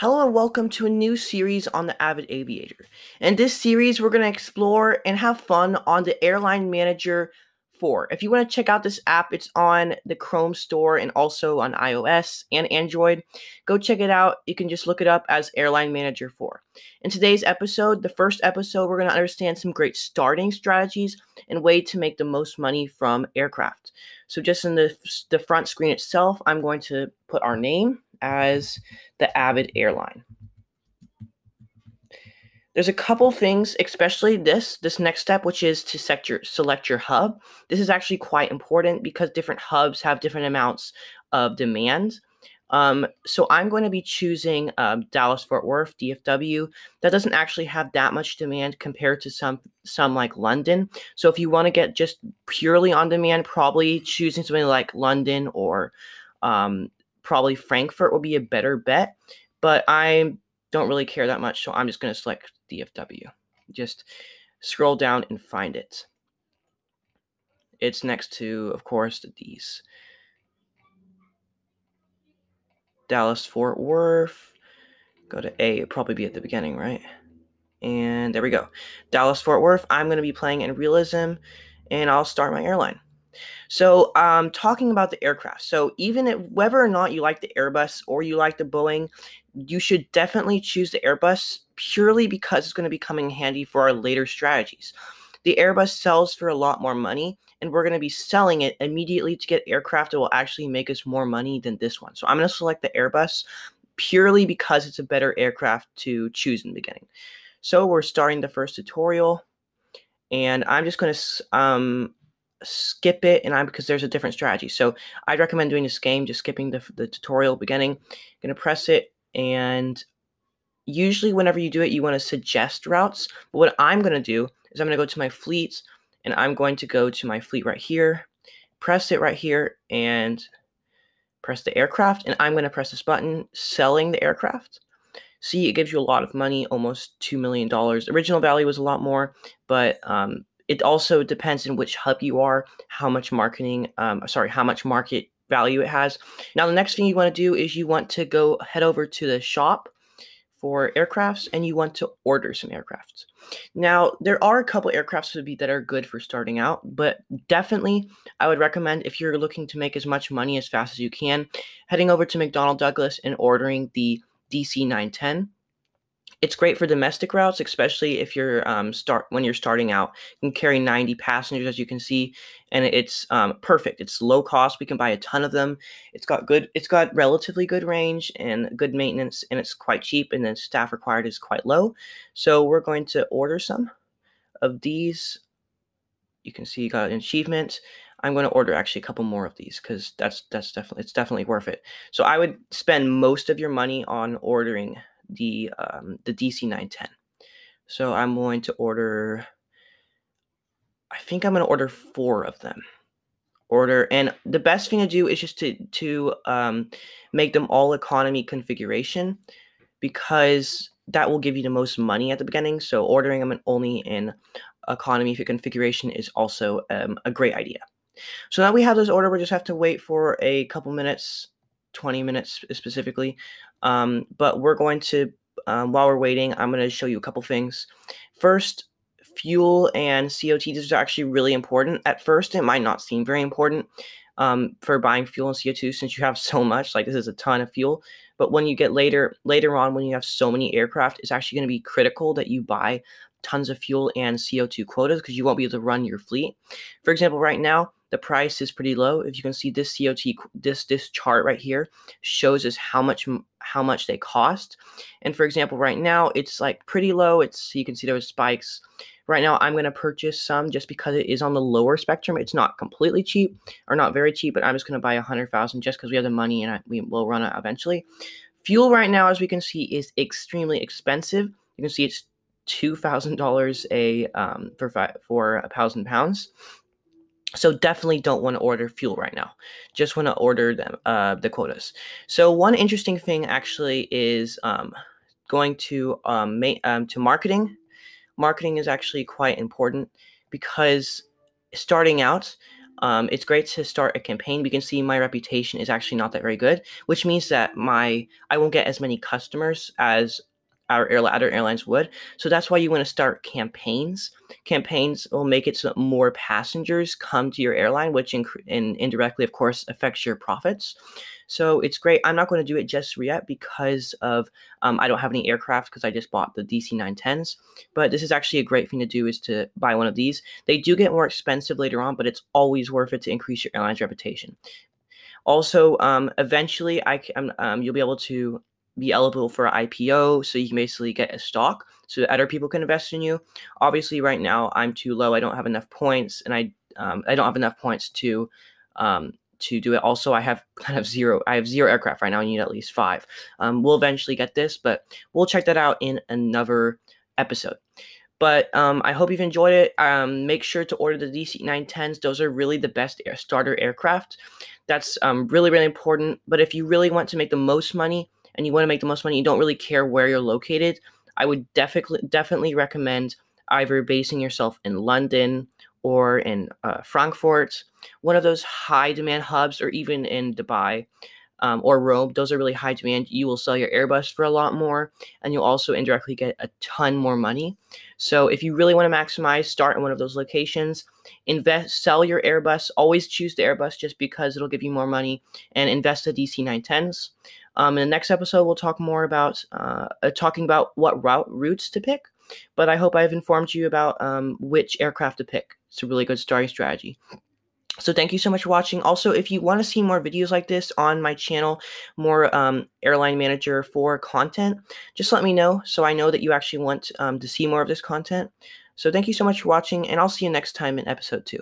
Hello and welcome to a new series on the Avid Aviator. In this series, we're going to explore and have fun on the Airline Manager 4. If you want to check out this app, it's on the Chrome Store and also on iOS and Android. Go check it out. You can just look it up as Airline Manager 4. In today's episode, the first episode, we're going to understand some great starting strategies and way to make the most money from aircraft. So just in the, the front screen itself, I'm going to put our name as the Avid airline. There's a couple things, especially this this next step, which is to select your, select your hub. This is actually quite important because different hubs have different amounts of demand. Um, so I'm going to be choosing um, Dallas Fort Worth DFW. That doesn't actually have that much demand compared to some some like London. So if you want to get just purely on demand, probably choosing something like London or um, probably Frankfurt will be a better bet, but I don't really care that much, so I'm just going to select DFW. Just scroll down and find it. It's next to, of course, the D's. Dallas Fort Worth. Go to A, it'll probably be at the beginning, right? And there we go. Dallas Fort Worth. I'm going to be playing in realism, and I'll start my airline. So, um, talking about the aircraft. So, even if, whether or not you like the Airbus or you like the Boeing, you should definitely choose the Airbus purely because it's going to be coming handy for our later strategies. The Airbus sells for a lot more money, and we're going to be selling it immediately to get aircraft that will actually make us more money than this one. So, I'm going to select the Airbus purely because it's a better aircraft to choose in the beginning. So, we're starting the first tutorial and I'm just going to um, skip it and I'm because there's a different strategy. So I'd recommend doing this game, just skipping the, the tutorial beginning. I'm gonna press it and usually whenever you do it, you wanna suggest routes. But what I'm gonna do is I'm gonna go to my fleet, and I'm going to go to my fleet right here, press it right here and press the aircraft and I'm gonna press this button, selling the aircraft. See, it gives you a lot of money, almost $2 million. Original value was a lot more, but um, it also depends on which hub you are, how much marketing, um, sorry, how much market value it has. Now, the next thing you want to do is you want to go head over to the shop for aircrafts and you want to order some aircrafts. Now, there are a couple aircrafts be that are good for starting out, but definitely I would recommend if you're looking to make as much money as fast as you can, heading over to McDonnell Douglas and ordering the DC 910. It's great for domestic routes, especially if you're um, start when you're starting out. You can carry 90 passengers, as you can see, and it's um, perfect. It's low cost. We can buy a ton of them. It's got good. It's got relatively good range and good maintenance, and it's quite cheap. And then staff required is quite low. So we're going to order some of these. You can see you got an achievement. I'm going to order actually a couple more of these because that's that's definitely it's definitely worth it. So I would spend most of your money on ordering the um, the DC 910. So I'm going to order. I think I'm going to order four of them. Order and the best thing to do is just to to um, make them all economy configuration because that will give you the most money at the beginning. So ordering them only in economy configuration is also um, a great idea. So now we have this order. We just have to wait for a couple minutes 20 minutes specifically. Um, but we're going to, um, while we're waiting, I'm going to show you a couple things. First, fuel and CO2 is actually really important. At first, it might not seem very important um, for buying fuel and CO2 since you have so much. Like this is a ton of fuel. But when you get later, later on, when you have so many aircraft, it's actually going to be critical that you buy tons of fuel and CO2 quotas because you won't be able to run your fleet. For example, right now, the price is pretty low. If you can see this COT, this this chart right here shows us how much how much they cost. And for example, right now it's like pretty low. It's you can see there was spikes. Right now, I'm going to purchase some just because it is on the lower spectrum. It's not completely cheap or not very cheap, but I'm just going to buy a hundred thousand just because we have the money and I, we will run out eventually. Fuel right now, as we can see, is extremely expensive. You can see it's two thousand dollars a um, for five, for a thousand pounds. So definitely don't want to order fuel right now. Just want to order them uh, the quotas. So one interesting thing actually is um, going to um, ma- um, to marketing. Marketing is actually quite important because starting out, um, it's great to start a campaign. We can see my reputation is actually not that very good, which means that my I won't get as many customers as our airline, other airlines would. So that's why you want to start campaigns. Campaigns will make it so more passengers come to your airline, which inc- and indirectly, of course, affects your profits. So it's great. I'm not going to do it just yet because of um, I don't have any aircraft because I just bought the DC 910s. But this is actually a great thing to do is to buy one of these. They do get more expensive later on, but it's always worth it to increase your airline's reputation. Also, um, eventually, I um, you'll be able to be eligible for an IPO. So you can basically get a stock so that other people can invest in you. Obviously, right now I'm too low. I don't have enough points, and I um, I don't have enough points to um, to do it. Also, I have kind of zero. I have zero aircraft right now. I need at least five. Um, we'll eventually get this, but we'll check that out in another episode. But um, I hope you've enjoyed it. Um, make sure to order the DC 910s. Those are really the best air starter aircraft. That's um, really, really important. But if you really want to make the most money, and you want to make the most money, you don't really care where you're located, I would definitely definitely recommend either basing yourself in London or in uh, Frankfurt, one of those high demand hubs, or even in Dubai um, or Rome. Those are really high demand. You will sell your Airbus for a lot more, and you'll also indirectly get a ton more money. So if you really want to maximize, start in one of those locations. Invest, sell your Airbus. Always choose the Airbus just because it'll give you more money, and invest the DC 910s. Um, in the next episode, we'll talk more about uh, uh, talking about what route routes to pick. But I hope I've informed you about um, which aircraft to pick. It's a really good starting strategy. So thank you so much for watching. Also, if you want to see more videos like this on my channel, more um, airline manager for content, just let me know so I know that you actually want um, to see more of this content. So thank you so much for watching, and I'll see you next time in episode two.